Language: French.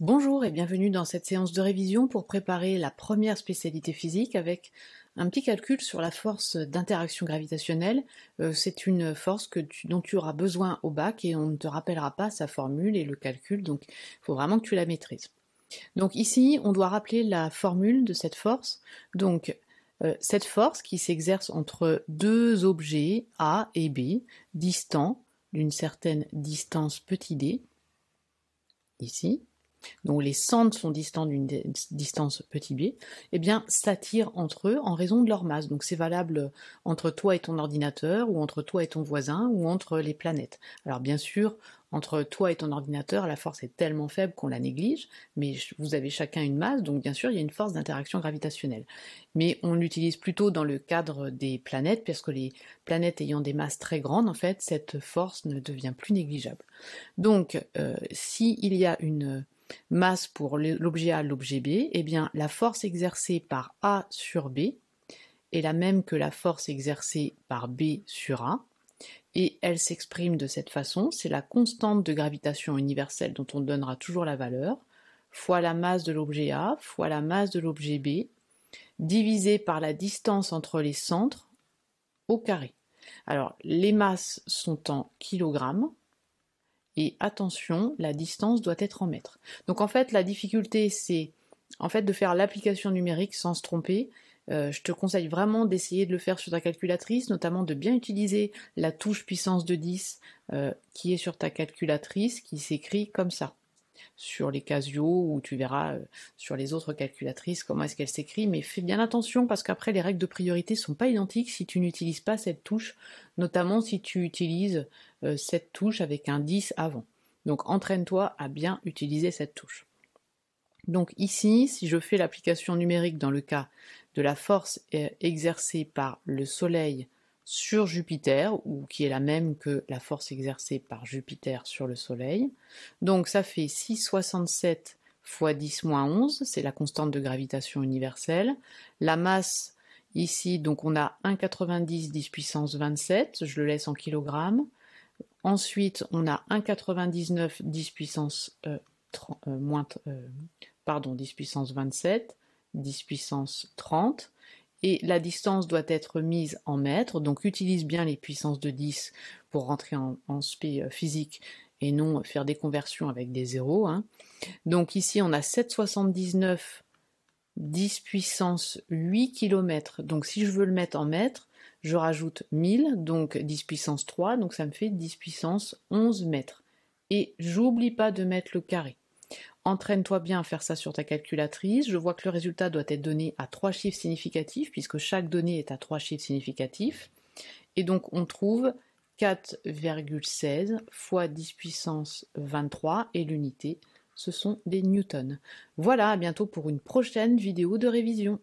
Bonjour et bienvenue dans cette séance de révision pour préparer la première spécialité physique avec un petit calcul sur la force d'interaction gravitationnelle. Euh, c'est une force que dont tu auras besoin au bac et on ne te rappellera pas sa formule et le calcul, donc il faut vraiment que tu la maîtrises. Donc ici, on doit rappeler la formule de cette force. Donc euh, cette force qui s'exerce entre deux objets A et B distants d'une certaine distance petit d, ici, donc les centres sont distants d'une distance petit b, eh bien s'attirent entre eux en raison de leur masse. Donc c'est valable entre toi et ton ordinateur, ou entre toi et ton voisin, ou entre les planètes. Alors bien sûr, entre toi et ton ordinateur, la force est tellement faible qu'on la néglige, mais vous avez chacun une masse, donc bien sûr il y a une force d'interaction gravitationnelle. Mais on l'utilise plutôt dans le cadre des planètes, parce que les planètes ayant des masses très grandes, en fait, cette force ne devient plus négligeable. Donc euh, s'il y a une masse pour l'objet A, l'objet B, eh bien la force exercée par A sur B est la même que la force exercée par B sur A, et elle s'exprime de cette façon, c'est la constante de gravitation universelle dont on donnera toujours la valeur, fois la masse de l'objet A, fois la masse de l'objet B, divisée par la distance entre les centres au carré. Alors, les masses sont en kilogrammes, et attention, la distance doit être en mètres. Donc en fait, la difficulté, c'est en fait de faire l'application numérique sans se tromper. Euh, je te conseille vraiment d'essayer de le faire sur ta calculatrice, notamment de bien utiliser la touche puissance de 10 euh, qui est sur ta calculatrice, qui s'écrit comme ça sur les Casio ou tu verras euh, sur les autres calculatrices comment est-ce qu'elle s'écrit. Mais fais bien attention parce qu'après les règles de priorité sont pas identiques si tu n'utilises pas cette touche, notamment si tu utilises euh, cette touche avec un 10 avant. Donc entraîne-toi à bien utiliser cette touche. Donc ici, si je fais l'application numérique dans le cas de la force euh, exercée par le soleil sur Jupiter, ou qui est la même que la force exercée par Jupiter sur le Soleil. Donc ça fait 6,67 fois 10 moins 11, c'est la constante de gravitation universelle. La masse ici, donc on a 1,90 10 puissance 27, je le laisse en kilogrammes. Ensuite, on a 1,99 10 puissance moins, euh, pardon, 10 puissance 27, 10 puissance 30 et la distance doit être mise en mètres, donc utilise bien les puissances de 10 pour rentrer en, en spé euh, physique et non faire des conversions avec des zéros. Hein. Donc ici on a 779 10 puissance 8 km. Donc si je veux le mettre en mètres, je rajoute 1000, donc 10 puissance 3, donc ça me fait 10 puissance 11 mètres. Et j'oublie pas de mettre le carré. Entraîne-toi bien à faire ça sur ta calculatrice. Je vois que le résultat doit être donné à trois chiffres significatifs, puisque chaque donnée est à trois chiffres significatifs. Et donc on trouve 4,16 fois 10 puissance 23 et l'unité, ce sont des newtons. Voilà, à bientôt pour une prochaine vidéo de révision.